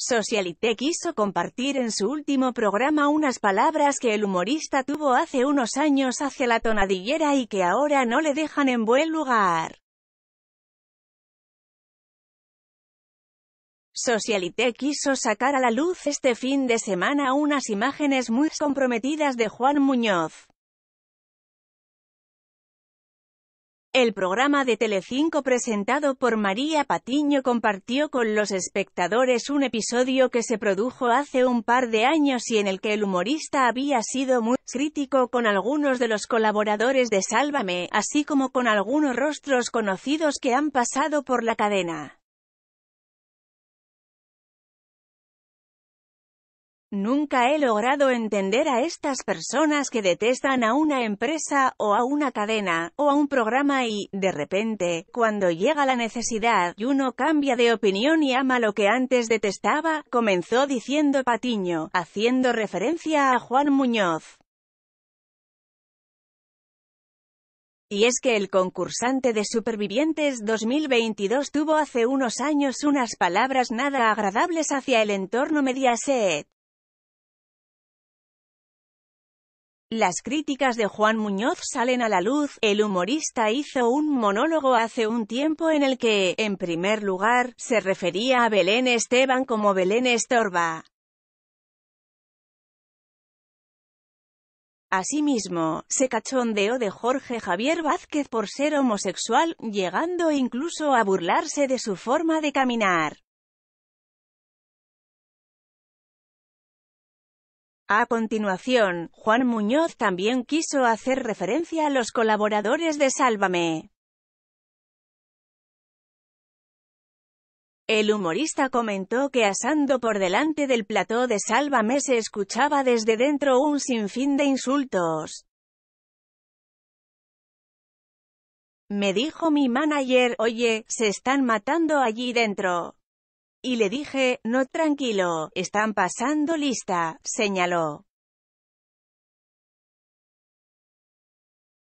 Socialite quiso compartir en su último programa unas palabras que el humorista tuvo hace unos años hacia la tonadillera y que ahora no le dejan en buen lugar. Socialite quiso sacar a la luz este fin de semana unas imágenes muy comprometidas de Juan Muñoz. El programa de Telecinco presentado por María Patiño compartió con los espectadores un episodio que se produjo hace un par de años y en el que el humorista había sido muy crítico con algunos de los colaboradores de Sálvame, así como con algunos rostros conocidos que han pasado por la cadena. Nunca he logrado entender a estas personas que detestan a una empresa o a una cadena o a un programa y, de repente, cuando llega la necesidad y uno cambia de opinión y ama lo que antes detestaba, comenzó diciendo Patiño, haciendo referencia a Juan Muñoz. Y es que el concursante de Supervivientes 2022 tuvo hace unos años unas palabras nada agradables hacia el entorno Mediaset. Las críticas de Juan Muñoz salen a la luz, el humorista hizo un monólogo hace un tiempo en el que, en primer lugar, se refería a Belén Esteban como Belén Estorba. Asimismo, se cachondeó de Jorge Javier Vázquez por ser homosexual, llegando incluso a burlarse de su forma de caminar. A continuación, Juan Muñoz también quiso hacer referencia a los colaboradores de Sálvame. El humorista comentó que asando por delante del plató de Sálvame se escuchaba desde dentro un sinfín de insultos. Me dijo mi manager, oye, se están matando allí dentro. Y le dije, no tranquilo, están pasando lista, señaló.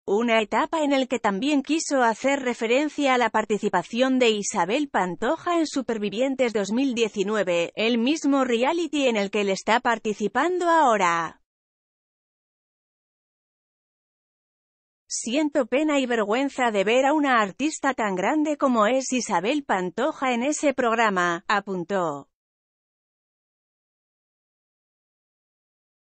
Una etapa en el que también quiso hacer referencia a la participación de Isabel Pantoja en Supervivientes 2019, el mismo reality en el que él está participando ahora. Siento pena y vergüenza de ver a una artista tan grande como es Isabel Pantoja en ese programa, apuntó.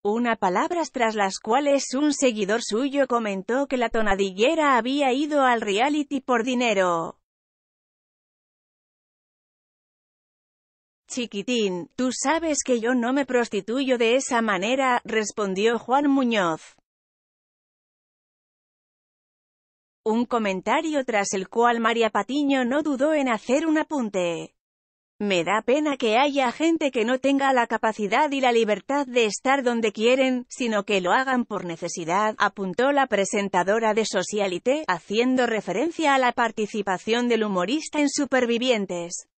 Una palabras tras las cuales un seguidor suyo comentó que la tonadillera había ido al reality por dinero. Chiquitín, tú sabes que yo no me prostituyo de esa manera, respondió Juan Muñoz. Un comentario tras el cual María Patiño no dudó en hacer un apunte. Me da pena que haya gente que no tenga la capacidad y la libertad de estar donde quieren, sino que lo hagan por necesidad, apuntó la presentadora de Socialité, haciendo referencia a la participación del humorista en Supervivientes.